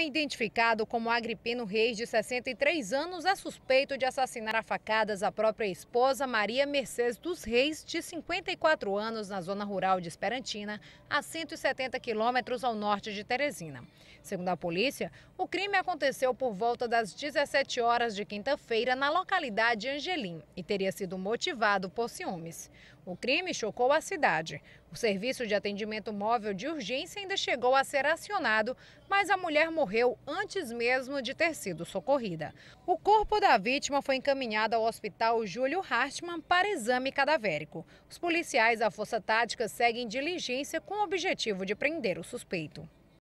homem identificado como Agripino Reis, de 63 anos, é suspeito de assassinar a facadas a própria esposa Maria Mercedes dos Reis, de 54 anos, na zona rural de Esperantina, a 170 quilômetros ao norte de Teresina. Segundo a polícia, o crime aconteceu por volta das 17 horas de quinta-feira na localidade Angelim e teria sido motivado por ciúmes. O crime chocou a cidade. O serviço de atendimento móvel de urgência ainda chegou a ser acionado, mas a mulher morreu morreu antes mesmo de ter sido socorrida. O corpo da vítima foi encaminhado ao Hospital Júlio Hartmann para exame cadavérico. Os policiais da Força Tática seguem diligência com o objetivo de prender o suspeito.